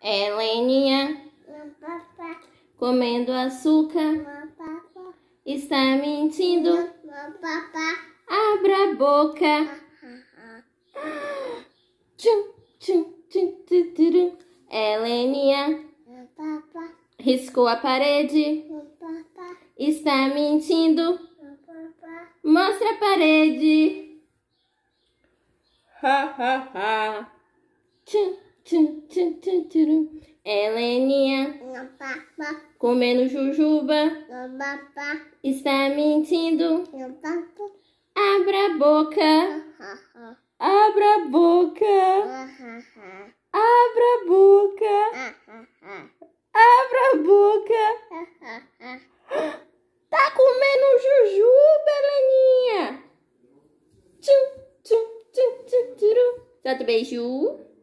Heleninha comendo açúcar. Está mentindo. Abra a boca. Tchum, tchum, tchum, tchum, tchum. Heleninha riscou a parede. Está mentindo. Mostra a parede. Ha ha ha. Tchum, tchum, Heleninha comendo jujuba. Está mentindo. Abra a boca. Abra a boca. Abra a boca. Abra a boca. Tá comendo jujuba, Heleninha. Tchum, tchum, tchum, tchum, tchum. Solta beijo.